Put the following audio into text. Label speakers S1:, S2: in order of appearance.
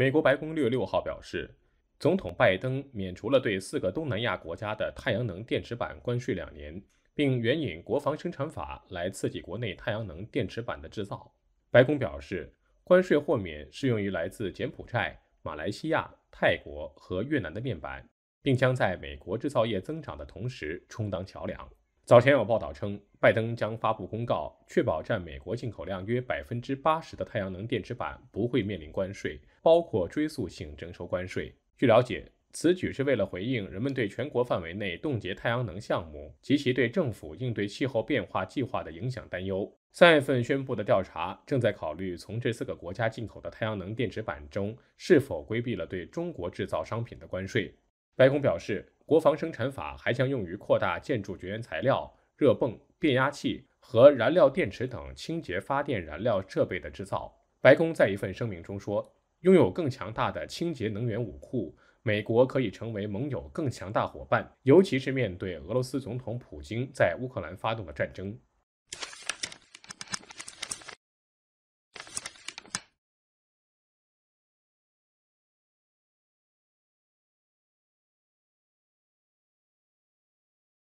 S1: 美国白宫六月六号表示，总统拜登免除了对四个东南亚国家的太阳能电池板关税两年，并援引国防生产法来刺激国内太阳能电池板的制造。白宫表示，关税豁免适用于来自柬埔寨、马来西亚、泰国和越南的面板，并将在美国制造业增长的同时充当桥梁。早前有报道称，拜登将发布公告，确保占美国进口量约百分之八十的太阳能电池板不会面临关税，包括追溯性征收关税。据了解，此举是为了回应人们对全国范围内冻结太阳能项目及其对政府应对气候变化计划的影响担忧。三月份宣布的调查正在考虑从这四个国家进口的太阳能电池板中是否规避了对中国制造商品的关税。白宫表示。国防生产法还将用于扩大建筑绝缘材料、热泵、变压器和燃料电池等清洁发电燃料设备的制造。白宫在一份声明中说：“拥有更强大的清洁能源武库，美国可以成为盟友更强大伙伴，尤其是面对俄罗斯总统普京在乌克兰发动的战争。”